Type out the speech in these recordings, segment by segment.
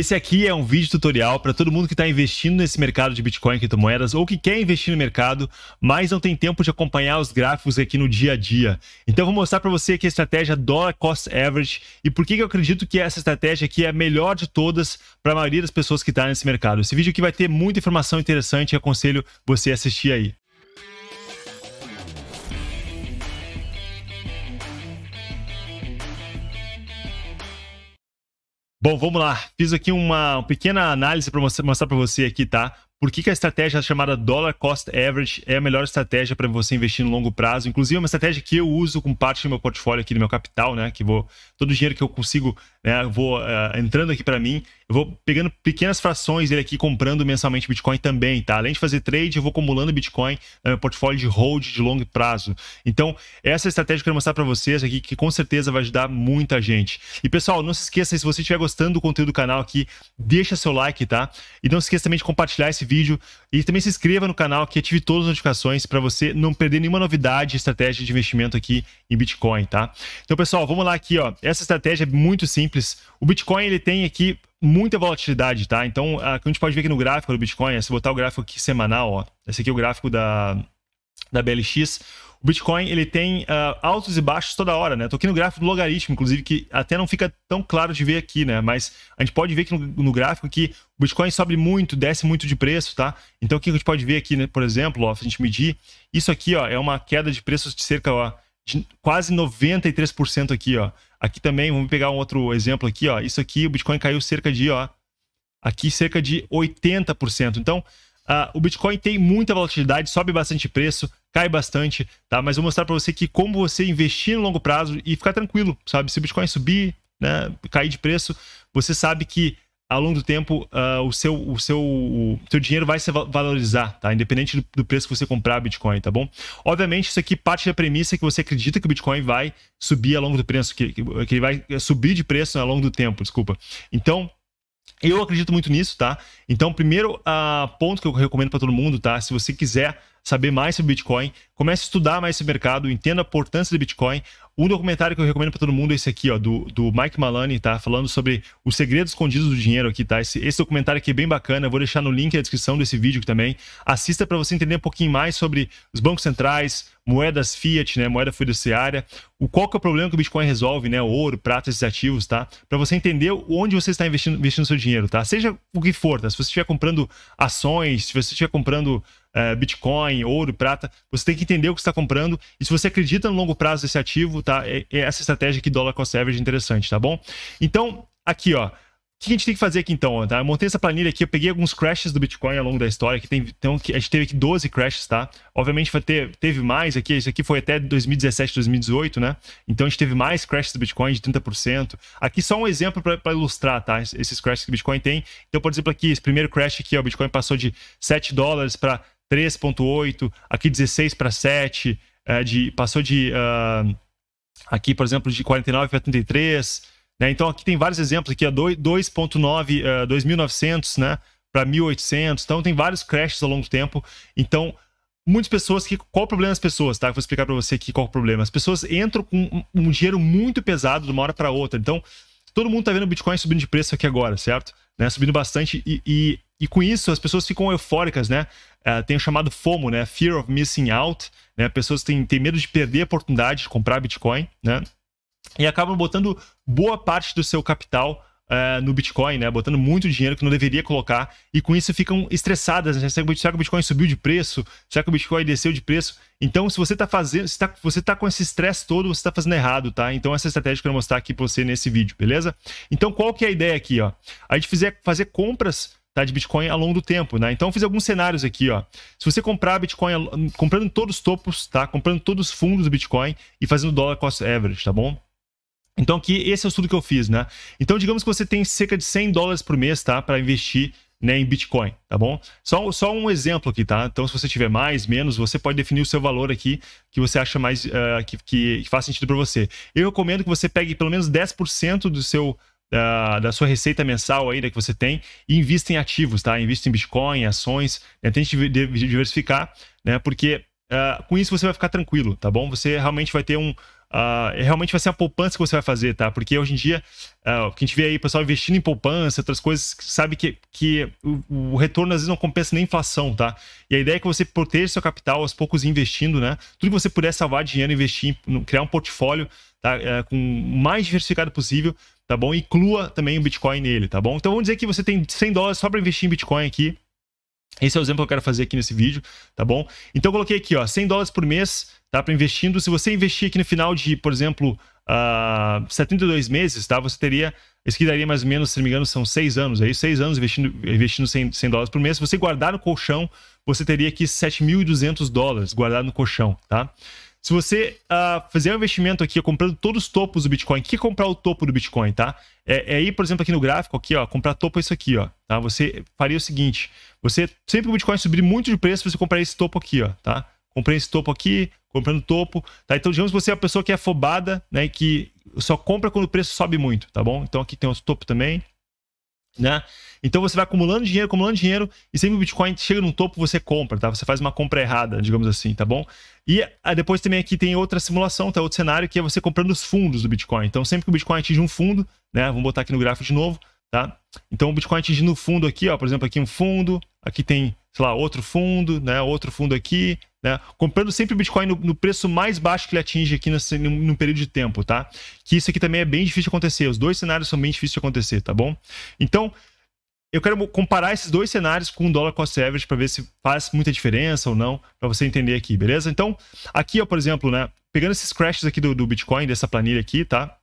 Esse aqui é um vídeo tutorial para todo mundo que está investindo nesse mercado de Bitcoin e criptomoedas ou que quer investir no mercado, mas não tem tempo de acompanhar os gráficos aqui no dia a dia. Então eu vou mostrar para você aqui a estratégia Dollar Cost Average e por que eu acredito que essa estratégia aqui é a melhor de todas para a maioria das pessoas que está nesse mercado. Esse vídeo aqui vai ter muita informação interessante e aconselho você assistir aí. Bom, vamos lá. Fiz aqui uma pequena análise para mostrar para você aqui, tá? Por que, que, a estratégia chamada Dollar Cost Average é a melhor estratégia para você investir no longo prazo? Inclusive, é uma estratégia que eu uso com parte do meu portfólio aqui do meu capital, né? Que vou todo o dinheiro que eu consigo né? vou uh, entrando aqui para mim, eu vou pegando pequenas frações dele aqui, comprando mensalmente Bitcoin também, tá? Além de fazer trade, eu vou acumulando Bitcoin no meu portfólio de hold de longo prazo. Então, essa é estratégia que eu quero mostrar para vocês aqui, que com certeza vai ajudar muita gente. E pessoal, não se esqueça, se você estiver gostando do conteúdo do canal aqui, deixa seu like, tá? E não se esqueça também de compartilhar esse vídeo e também se inscreva no canal que ative todas as notificações para você não perder nenhuma novidade de estratégia de investimento aqui em Bitcoin, tá? Então, pessoal, vamos lá aqui, ó. Essa estratégia é muito simples simples. O Bitcoin ele tem aqui muita volatilidade, tá? Então, a, a gente pode ver aqui no gráfico do Bitcoin, é se botar o gráfico aqui semanal, ó, esse aqui é o gráfico da, da BLX, o Bitcoin ele tem uh, altos e baixos toda hora, né? Tô aqui no gráfico do logaritmo, inclusive, que até não fica tão claro de ver aqui, né? Mas a gente pode ver que no, no, gráfico que o Bitcoin sobe muito, desce muito de preço, tá? Então o que a gente pode ver aqui, né? Por exemplo, ó, se a gente medir, isso aqui ó, é uma queda de preços de cerca ó, quase 93% aqui, ó. Aqui também, vamos pegar um outro exemplo aqui, ó. Isso aqui, o Bitcoin caiu cerca de, ó, aqui cerca de 80%. Então, uh, o Bitcoin tem muita volatilidade, sobe bastante preço, cai bastante, tá? Mas vou mostrar para você que como você investir no longo prazo e ficar tranquilo, sabe? Se o Bitcoin subir, né, cair de preço, você sabe que ao longo do tempo uh, o, seu, o, seu, o seu dinheiro vai se valorizar, tá? Independente do, do, preço que você comprar Bitcoin, tá bom? Obviamente, isso aqui parte da premissa que você acredita que o Bitcoin vai subir ao longo do preço, que, que ele vai eh, subir de preço né, ao longo do tempo, desculpa. Então, eu acredito muito nisso, tá? Então, primeiro uh, ponto que eu recomendo para todo mundo, tá? Se você quiser saber mais sobre Bitcoin, comece a estudar mais esse mercado, entenda a importância do Bitcoin. Um documentário que eu recomendo para todo mundo é esse aqui, ó, do, do Mike Maloney, tá? Falando sobre os segredos escondidos do dinheiro aqui, tá? Esse, esse documentário aqui é bem bacana, eu vou deixar no link na descrição desse vídeo também. Assista para você entender um pouquinho mais sobre os bancos centrais, moedas fiat, né, moeda fiduciária. O qual que é o problema que o Bitcoin resolve, né, ouro, prata, esses ativos, tá? Para você entender onde você está investindo, investindo seu dinheiro, tá? Seja o que for, tá? Se você estiver comprando ações, se você estiver comprando uh, Bitcoin, ouro, prata, você tem que entender o que está comprando e se você acredita no longo prazo desse ativo, tá? É, é essa estratégia que dólar cost average é interessante, tá bom? Então, aqui, ó, o que a gente tem que fazer aqui então? Tá? Eu montei essa planilha aqui, eu peguei alguns crashes do Bitcoin ao longo da história, que tem, então, a gente teve aqui 12 crashes, tá? Obviamente ter, teve mais aqui, isso aqui foi até 2017, 2018, né? Então a gente teve mais crashes do Bitcoin de 30%. Aqui só um exemplo para ilustrar, tá? Esses crashes que o Bitcoin tem. Então, por exemplo, aqui, esse primeiro crash aqui, ó, o Bitcoin passou de 7 dólares para 3.8, aqui 16 para 7, é, de, passou de... Uh, aqui, por exemplo, de 49 para 33%, né? Então aqui tem vários exemplos, aqui é 2.9, uh, 2.900 né? para 1.800, então tem vários crashes ao longo do tempo. Então muitas pessoas que qual o problema das pessoas, tá? vou explicar para você aqui qual é o problema. As pessoas entram com um dinheiro muito pesado de uma hora para outra. Então, todo mundo está vendo o Bitcoin subindo de preço aqui agora, certo? Né? Subindo bastante e, e, e, com isso as pessoas ficam eufóricas, né? Uh, tem o chamado FOMO, né? Fear of missing out, né? Pessoas têm, têm medo de perder a oportunidade de comprar Bitcoin, né? e acabam botando boa parte do seu capital uh, no Bitcoin, né? Botando muito dinheiro que não deveria colocar e com isso ficam estressadas. Né? Será que o Bitcoin subiu de preço? Será que o Bitcoin desceu de preço? Então, se você está fazendo, se tá, você está com esse estresse todo, você está fazendo errado, tá? Então, essa estratégia que eu vou mostrar aqui para você nesse vídeo, beleza? Então, qual que é a ideia aqui, ó? A gente fizer, fazer compras tá, de Bitcoin ao longo do tempo, né? Então, eu fiz alguns cenários aqui, ó. Se você comprar Bitcoin, comprando todos os topos, tá? Comprando todos os fundos do Bitcoin e fazendo dólar cost average, tá bom? Então, que esse é o estudo que eu fiz, né? Então, digamos que você tem cerca de 100 dólares por mês, tá? Para investir né, em Bitcoin, tá bom? Só, só um exemplo aqui, tá? Então, se você tiver mais, menos, você pode definir o seu valor aqui que você acha mais uh, eh, que, que, que faz sentido para você. Eu recomendo que você pegue pelo menos 10% do seu da, da, sua receita mensal aí, né, que você tem, e invista em ativos, tá? Invista em Bitcoin, ações, né? tente diversificar, né? Porque uh, com isso você vai ficar tranquilo, tá bom? Você realmente vai ter um, Uh, realmente vai ser a poupança que você vai fazer, tá? Porque hoje em dia, uh, o que a gente vê aí, pessoal investindo em poupança, outras coisas, sabe que, que o, o, retorno às vezes não compensa nem a inflação, tá? E a ideia é que você proteja seu capital aos poucos investindo, né? Tudo que você puder salvar dinheiro, investir, criar um portfólio, tá? Uh, com o mais diversificado possível, tá bom? Inclua também o Bitcoin nele, tá bom? Então vamos dizer que você tem 100 dólares só para investir em Bitcoin aqui, esse é o exemplo que eu quero fazer aqui nesse vídeo, tá bom? Então eu coloquei aqui, ó, 100 dólares por mês, tá? Para investindo. Se você investir aqui no final de, por exemplo, uh, ah, 72 meses, tá? Você teria, isso que daria mais ou menos, se não me engano, são 6 anos aí, é 6 anos investindo, investindo 100, 100 dólares por mês. Se você guardar no colchão, você teria aqui 7.200 dólares guardado no colchão, tá? Se você uh, fizer um investimento aqui, comprando todos os topos do Bitcoin, que comprar o topo do Bitcoin, tá? É, é ir, por exemplo, aqui no gráfico, aqui, ó, comprar topo é isso aqui, ó, tá? Você faria o seguinte, você, sempre o Bitcoin subir muito de preço, você comprar esse topo aqui, ó, tá? Comprei esse topo aqui, comprando topo, tá? Então, digamos que você é a pessoa que é afobada, né, que só compra quando o preço sobe muito, tá bom? Então, aqui tem os topo também, né? Então você vai acumulando dinheiro, acumulando dinheiro, e sempre o Bitcoin chega no topo, você compra, tá? Você faz uma compra errada, digamos assim, tá bom? E ah, depois também aqui tem outra simulação, tá? Outro cenário que é você comprando os fundos do Bitcoin. Então sempre que o Bitcoin atinge um fundo, né? Vamos botar aqui no gráfico de novo, tá? Então o Bitcoin atingindo um fundo aqui, ó, por exemplo, aqui um fundo, aqui tem, sei lá, outro fundo, né? Outro fundo aqui, né? Comprando sempre o Bitcoin no, no, preço mais baixo que ele atinge aqui nesse, num, período de tempo, tá? Que isso aqui também é bem difícil de acontecer. Os dois cenários são bem difíceis de acontecer, tá bom? Então, eu quero comparar esses dois cenários com o dólar cost average para ver se faz muita diferença ou não, para você entender aqui, beleza? Então, aqui, ó, por exemplo, né? Pegando esses crashes aqui do, do Bitcoin, dessa planilha aqui, tá?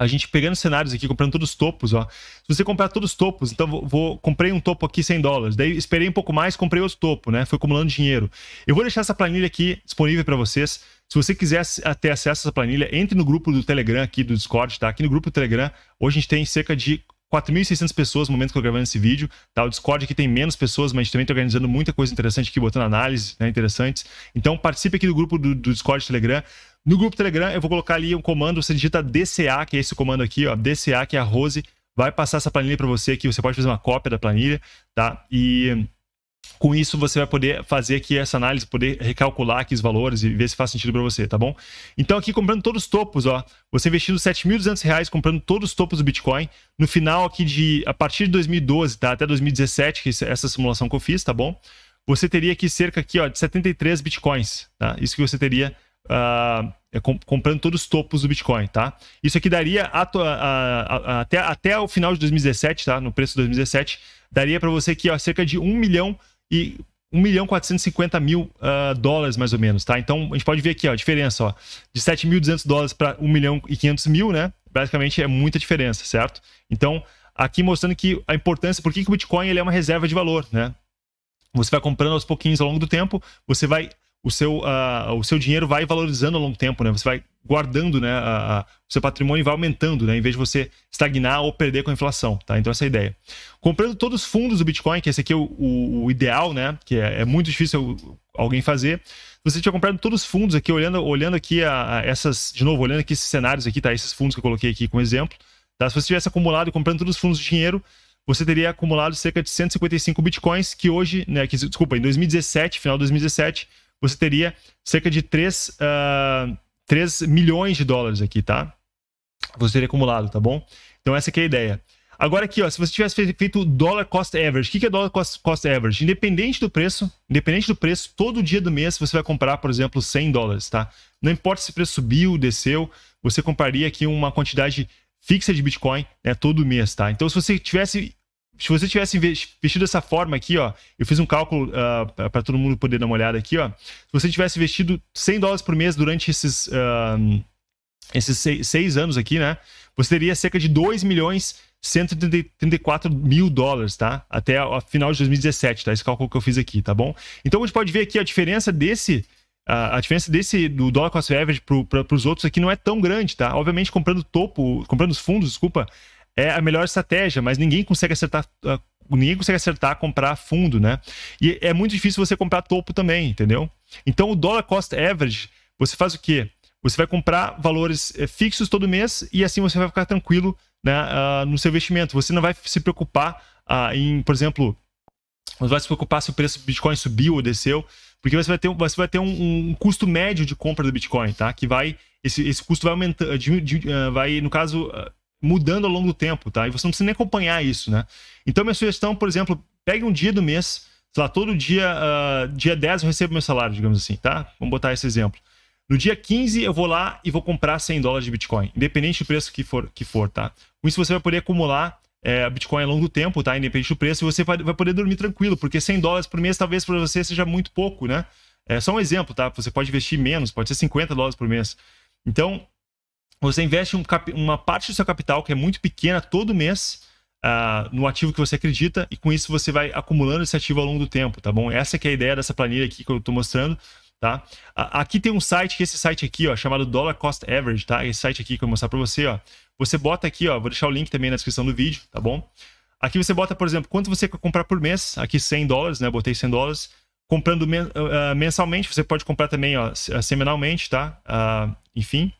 a gente pegando cenários aqui, comprando todos os topos, ó. Se você comprar todos os topos, então vou, vou comprei um topo aqui 100 dólares, daí esperei um pouco mais, comprei outro topo, né? Foi acumulando dinheiro. Eu vou deixar essa planilha aqui disponível para vocês. Se você quiser ter acesso a essa planilha, entre no grupo do Telegram aqui do Discord, tá? Aqui no grupo do Telegram, hoje a gente tem cerca de 4.600 pessoas no momento que eu estou gravando esse vídeo, tá? O Discord aqui tem menos pessoas, mas a gente também tá organizando muita coisa interessante aqui, botando análise, né, interessantes. Então participe aqui do grupo do, do Discord Telegram. No grupo Telegram, eu vou colocar ali um comando, você digita DCA, que é esse comando aqui, ó, DCA, que é a Rose vai passar essa planilha para você aqui, você pode fazer uma cópia da planilha, tá? E com isso você vai poder fazer aqui essa análise, poder recalcular aqui os valores e ver se faz sentido para você, tá bom? Então aqui comprando todos os topos, ó, você investindo R$ 7.200 comprando todos os topos do Bitcoin, no final aqui de a partir de 2012, tá, até 2017, que é essa simulação que eu fiz, tá bom? Você teria aqui cerca aqui, ó, de 73 Bitcoins, tá? Isso que você teria uh, comprando todos os topos do Bitcoin, tá? Isso aqui daria até, até o final de 2017, tá? No preço de 2017, daria para você aqui ó, cerca de 1 milhão e 1 milhão 450 mil uh, dólares, mais ou menos, tá? Então, a gente pode ver aqui, ó, a diferença, ó, de 7.200 dólares para 1 milhão e 500 mil, né? Basicamente, é muita diferença, certo? Então, aqui mostrando que a importância, por que, que o Bitcoin ele é uma reserva de valor, né? Você vai comprando aos pouquinhos ao longo do tempo, você vai o seu, uh, o seu dinheiro vai valorizando ao longo tempo, né? Você vai guardando, né? o seu patrimônio vai aumentando, né? Em vez de você estagnar ou perder com a inflação, tá? Então essa é a ideia. Comprando todos os fundos do Bitcoin, que esse aqui é o, o, o ideal, né? Que é, é, muito difícil alguém fazer. Se você tinha comprado todos os fundos aqui, olhando, olhando aqui a, a, essas, de novo, olhando aqui esses cenários aqui, tá? Esses fundos que eu coloquei aqui como exemplo, tá? Se você tivesse acumulado e comprando todos os fundos de dinheiro, você teria acumulado cerca de 155 bitcoins, que hoje, né? Que, desculpa, em 2017, final de 2017 você teria cerca de 3, uh, 3 milhões de dólares aqui, tá? Você teria acumulado, tá bom? Então essa aqui é a ideia. Agora aqui, ó, se você tivesse feito dollar cost average, o que, que é dollar cost, cost average? Independente do preço, independente do preço, todo dia do mês você vai comprar, por exemplo, 100 dólares, tá? Não importa se o preço subiu, desceu, você compraria aqui uma quantidade fixa de Bitcoin né, todo mês, tá? Então se você tivesse se você tivesse vestido dessa forma aqui, ó, eu fiz um cálculo uh, ah, para todo mundo poder dar uma olhada aqui, ó. Se você tivesse investido 100 dólares por mês durante esses, uh, esses seis, seis, anos aqui, né? Você teria cerca de 2 milhões 134 mil dólares, tá? Até a, final de 2017, tá? Esse cálculo que eu fiz aqui, tá bom? Então a gente pode ver aqui a diferença desse a diferença desse do dólar cost average para os outros aqui não é tão grande, tá? Obviamente comprando topo, comprando os fundos, desculpa, é a melhor estratégia, mas ninguém consegue acertar. Ah, ninguém consegue acertar comprar fundo, né? E é muito difícil você comprar topo também, entendeu? Então o dólar cost average, você faz o quê? Você vai comprar valores eh, fixos todo mês e assim você vai ficar tranquilo né, uh, no seu investimento. Você não vai se preocupar uh, em, por exemplo, você vai se preocupar se o preço do Bitcoin subiu ou desceu, porque você vai ter, você vai ter um, um custo médio de compra do Bitcoin, tá? Que vai esse, esse custo vai aumentar, eh, eh, vai no caso mudando ao longo do tempo, tá? E você não precisa nem acompanhar isso, né? Então, minha sugestão, por exemplo, pegue um dia do mês, sei lá, todo dia, uh, dia 10 eu recebo meu salário, digamos assim, tá? Vamos botar esse exemplo. No dia 15 eu vou lá e vou comprar 100 dólares de Bitcoin, independente do preço que for, que for tá? Com isso você vai poder acumular é, Bitcoin ao longo do tempo, tá? Independente do preço, e você vai, vai poder dormir tranquilo, porque 100 dólares por mês talvez para você seja muito pouco, né? É só um exemplo, tá? Você pode investir menos, pode ser 50 dólares por mês. Então, você investe um uma parte do seu capital, que é muito pequena, todo mês, uh, no ativo que você acredita, e com isso você vai acumulando esse ativo ao longo do tempo, tá bom? Essa é a ideia dessa planilha aqui que eu estou mostrando, tá? aqui tem um site, que é esse site aqui, ó, chamado Dollar Cost Average, tá? Esse site aqui que eu vou mostrar para você, ó. Você bota aqui, ó, vou deixar o link também na descrição do vídeo, tá bom? Aqui você bota, por exemplo, quanto você quer comprar por mês, aqui 100 dólares, né? Botei 100 dólares. Comprando ah, ah, mensalmente, você pode comprar também ó, semanalmente, tá? Uh, enfim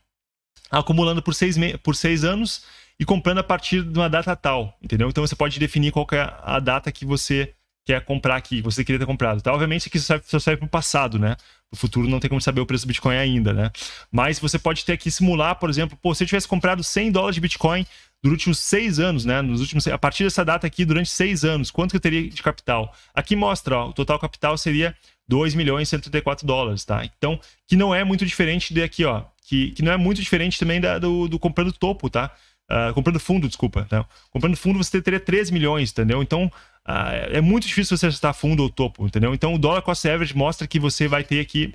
acumulando por seis, por seis anos e comprando a partir de uma data tal, entendeu? Então você pode definir qual é a data que você quer comprar aqui, você queria ter comprado. Tá? Obviamente que isso serve, só serve para o passado, né? O futuro não tem como saber o preço do Bitcoin ainda, né? Mas você pode ter aqui simular, por exemplo, pô, se eu tivesse comprado 100 dólares de Bitcoin nos últimos seis anos, né? Nos últimos, a partir dessa data aqui, durante seis anos, quanto que eu teria de capital? Aqui mostra, ó, o total capital seria 2 milhões e 134 dólares, tá? Então, que não é muito diferente de aqui, ó, que, que não é muito diferente também da, do, do comprando topo, tá? Uh, comprando fundo, desculpa. Tá? Comprando fundo você teria 3 milhões, entendeu? Então uh, é muito difícil você acertar fundo ou topo, entendeu? Então o dólar cost average mostra que você vai ter aqui.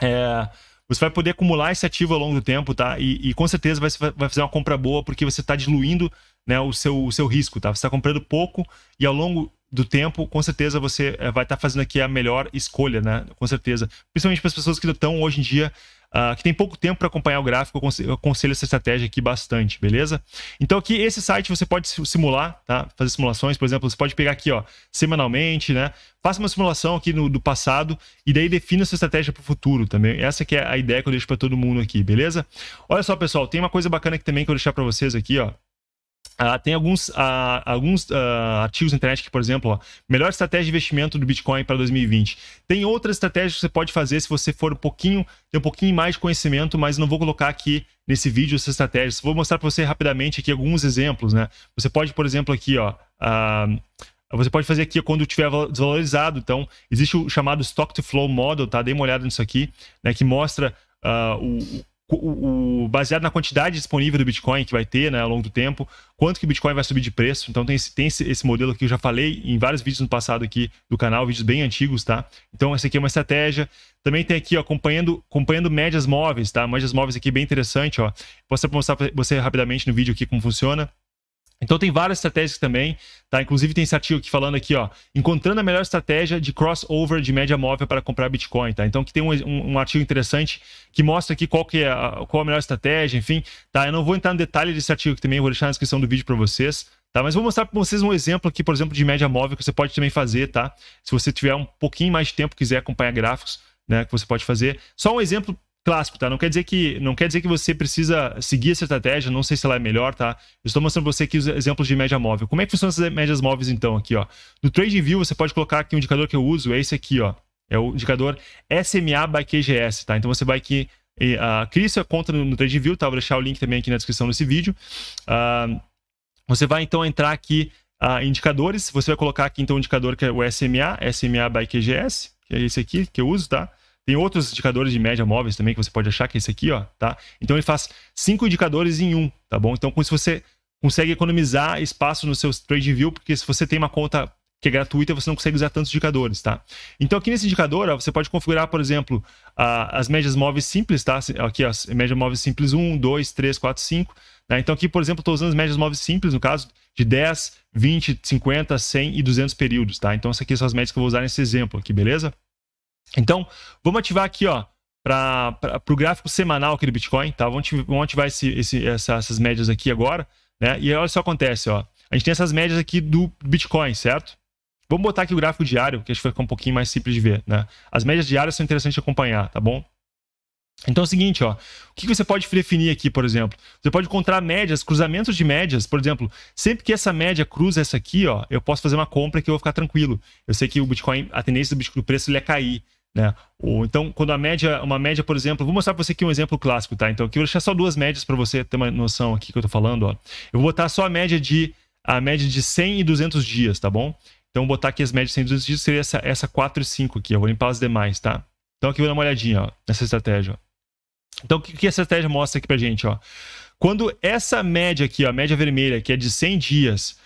É, você vai poder acumular esse ativo ao longo do tempo, tá? E, e com certeza vai, vai fazer uma compra boa porque você está diluindo né, o, seu, o seu risco, tá? Você está comprando pouco e ao longo do tempo, com certeza você eh, vai estar tá fazendo aqui a melhor escolha, né? Com certeza. Principalmente para as pessoas que estão hoje em dia uh, que tem pouco tempo para acompanhar o gráfico, eu aconselho essa estratégia aqui bastante, beleza? Então aqui, esse site você pode simular, tá? Fazer simulações, por exemplo, você pode pegar aqui, ó, semanalmente, né? Faça uma simulação aqui no, do passado e daí defina sua estratégia para o futuro também. Essa que é a ideia que eu deixo para todo mundo aqui, beleza? Olha só, pessoal, tem uma coisa bacana aqui também que eu vou deixar para vocês aqui, ó. Uh, tem alguns, uh, alguns uh, ah, artigos na internet que, por exemplo, ó, melhor estratégia de investimento do Bitcoin para 2020. Tem outras estratégias que você pode fazer se você for um pouquinho, ter um pouquinho mais de conhecimento, mas não vou colocar aqui nesse vídeo essas estratégias. Vou mostrar para você rapidamente aqui alguns exemplos, né? Você pode, por exemplo, aqui, ó. você pode fazer aqui quando estiver desvalorizado. Então, existe o chamado Stock to Flow Model, tá? Dê uma olhada nisso aqui, né? Que mostra o, o, baseado na quantidade disponível do Bitcoin que vai ter né, ao longo do tempo, quanto que o Bitcoin vai subir de preço. Então tem, esse, tem esse, esse modelo que eu já falei em vários vídeos no passado aqui do canal, vídeos bem antigos, tá? Então essa aqui é uma estratégia. Também tem aqui, ó, acompanhando, acompanhando médias móveis, tá? Médias móveis aqui bem interessante, ó. Posso mostrar pra você rapidamente no vídeo aqui como funciona. Então tem várias estratégias também, tá? Inclusive tem esse artigo aqui falando aqui, ó, encontrando a melhor estratégia de crossover de média móvel para comprar Bitcoin, tá? Então que tem um, um, um, artigo interessante que mostra aqui qual que é a, qual a melhor estratégia, enfim, tá? Eu não vou entrar no detalhe desse artigo aqui também, vou deixar na descrição do vídeo para vocês, tá? Mas vou mostrar para vocês um exemplo aqui, por exemplo, de média móvel que você pode também fazer, tá? Se você tiver um pouquinho mais de tempo, quiser acompanhar gráficos, né, que você pode fazer. Só um exemplo clássico, tá? Não quer dizer que não quer dizer que você precisa seguir essa estratégia, não sei se ela é melhor, tá? Eu estou mostrando para você aqui os exemplos de média móvel. Como é que funciona essas médias móveis então aqui, ó? No TradingView você pode colocar aqui um indicador que eu uso, é esse aqui, ó. É o indicador SMA by QGS, tá? Então você vai aqui e, uh, cria sua conta no, no TradingView, tá? vou deixar o link também aqui na descrição desse vídeo. Uh, você vai então entrar aqui uh, indicadores, você vai colocar aqui então o indicador que é o SMA, SMA by QGS, que é esse aqui que eu uso, tá? Tem outros indicadores de média móveis também que você pode achar, que é esse aqui, ó, tá? Então ele faz cinco indicadores em um, tá bom? Então com isso você consegue economizar espaço no seu TradeView, porque se você tem uma conta que é gratuita, você não consegue usar tantos indicadores, tá? Então aqui nesse indicador, ó, você pode configurar, por exemplo, a, as médias móveis simples, tá? Aqui, ó, média móveis simples 1, 2, 3, 4, 5. Né? Então aqui, por exemplo, estou usando as médias móveis simples, no caso, de 10, 20, 50, 100 e 200 períodos, tá? Então essas aqui são as médias que eu vou usar nesse exemplo aqui, beleza? Então, vamos ativar aqui, ó, para o gráfico semanal aqui do Bitcoin, tá? Vamos ativar, vamos ativar esse, esse, essa, essas médias aqui agora, né? E olha só o que acontece, ó. A gente tem essas médias aqui do Bitcoin, certo? Vamos botar aqui o gráfico diário, que acho que fica um pouquinho mais simples de ver, né? As médias diárias são interessantes de acompanhar, tá bom? Então é o seguinte, ó, o que você pode definir aqui, por exemplo? Você pode encontrar médias, cruzamentos de médias, por exemplo, sempre que essa média cruza essa aqui, ó, eu posso fazer uma compra que eu vou ficar tranquilo. Eu sei que o Bitcoin, a tendência do, Bitcoin, do preço ele é cair, né? Ou, então, quando a média, uma média, por exemplo, vou mostrar para você aqui um exemplo clássico, tá? Então, aqui eu vou deixar só duas médias para você ter uma noção aqui que eu estou falando. Ó. Eu vou botar só a média de a média de 100 e 200 dias, tá bom? Então, vou botar aqui as médias de 100 e 200 dias seria essa, essa 4 e 5 aqui. Eu vou limpar as demais, tá? Então, aqui eu vou dar uma olhadinha ó, nessa estratégia. Então, o que, que essa estratégia mostra aqui para gente? Ó? Quando essa média aqui, ó, a média vermelha, que é de 100 dias,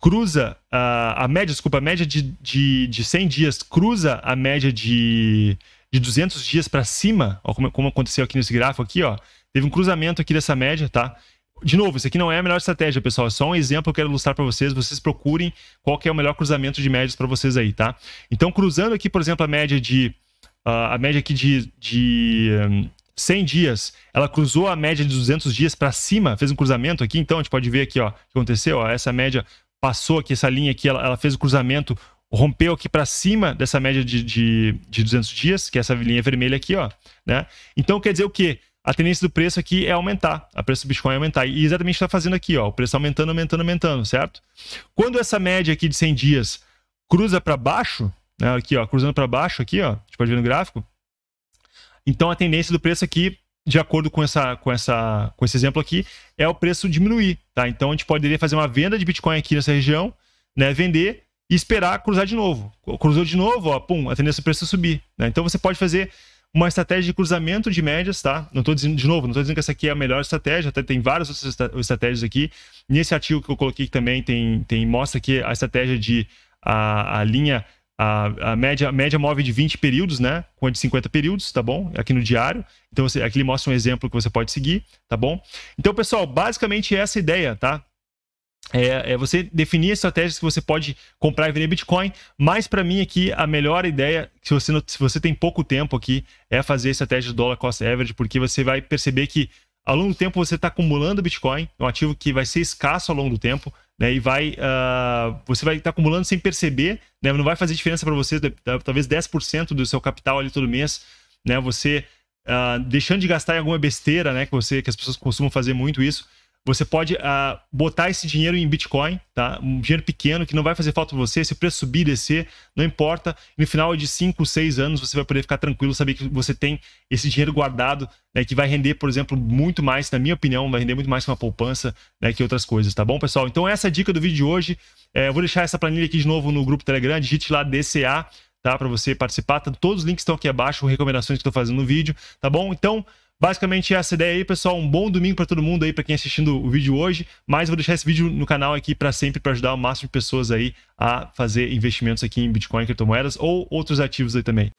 cruza a, a média, desculpa, a média de, de, de 100 dias cruza a média de, de 200 dias para cima, ó, como, como aconteceu aqui nesse gráfico aqui, ó, teve um cruzamento aqui dessa média, tá? De novo, isso aqui não é a melhor estratégia, pessoal. É só um exemplo que eu quero ilustrar para vocês. Vocês procurem qual é o melhor cruzamento de médias para vocês aí, tá? Então, cruzando aqui, por exemplo, a média de uh, a média aqui de, de um, 100 dias, ela cruzou a média de 200 dias para cima, fez um cruzamento aqui, então a gente pode ver aqui, ó, o que aconteceu, ó, essa média passou aqui essa linha aqui, ela, ela fez o cruzamento, rompeu aqui para cima dessa média de, de, de 200 dias, que é essa linha vermelha aqui, ó, né? Então quer dizer o quê? A tendência do preço aqui é aumentar, a preço do Bitcoin é aumentar. E exatamente está fazendo aqui, ó, o preço aumentando, aumentando, aumentando, certo? Quando essa média aqui de 100 dias cruza para baixo, né, aqui, ó, cruzando para baixo aqui, ó, a gente pode ver no gráfico. Então a tendência do preço aqui de acordo com, essa, com, essa, com esse exemplo aqui, é o preço diminuir, tá? Então a gente poderia fazer uma venda de Bitcoin aqui nessa região, né? Vender e esperar cruzar de novo. Cruzou de novo, ó, pum, a tendência do preço subir. Né? Então você pode fazer uma estratégia de cruzamento de médias, tá? Não estou dizendo de novo, não estou dizendo que essa aqui é a melhor estratégia, até tem várias outras estratégias aqui. Nesse artigo que eu coloquei também tem, tem mostra aqui a estratégia de a, a linha a, a, média, média móvel de 20 períodos, né? Com a de 50 períodos, tá bom? Aqui no diário. Então, você, aqui ele mostra um exemplo que você pode seguir, tá bom? Então, pessoal, basicamente é essa ideia, tá? É, é, você definir estratégias que você pode comprar e vender Bitcoin, mas para mim aqui a melhor ideia, se você, não, se você tem pouco tempo aqui, é fazer a estratégia do dólar cost average, porque você vai perceber que ao longo do tempo você está acumulando Bitcoin, é um ativo que vai ser escasso ao longo do tempo, né? E vai. Uh, você vai estar tá acumulando sem perceber, né? Não vai fazer diferença para você, talvez 10% do seu capital ali todo mês, né? Você uh, deixando de gastar em alguma besteira, né? Que, você, que as pessoas costumam fazer muito isso. Você pode ah, botar esse dinheiro em Bitcoin, tá? Um dinheiro pequeno que não vai fazer falta para você. Se o preço subir, descer, não importa. No final de 5, 6 anos, você vai poder ficar tranquilo, saber que você tem esse dinheiro guardado, né? Que vai render, por exemplo, muito mais, na minha opinião, vai render muito mais que uma poupança, né? Que outras coisas, tá bom, pessoal? Então, essa é a dica do vídeo de hoje. É, eu vou deixar essa planilha aqui de novo no grupo Telegram, digite lá DCA, tá? Para você participar. Tá, todos os links estão aqui abaixo, recomendações que estou fazendo no vídeo, tá bom? Então. Basicamente essa ideia aí, pessoal. Um bom domingo para todo mundo aí, para quem tá assistindo o vídeo hoje. Mas vou deixar esse vídeo no canal aqui para sempre, para ajudar o máximo de pessoas aí a fazer investimentos aqui em Bitcoin, criptomoedas ou outros ativos aí também.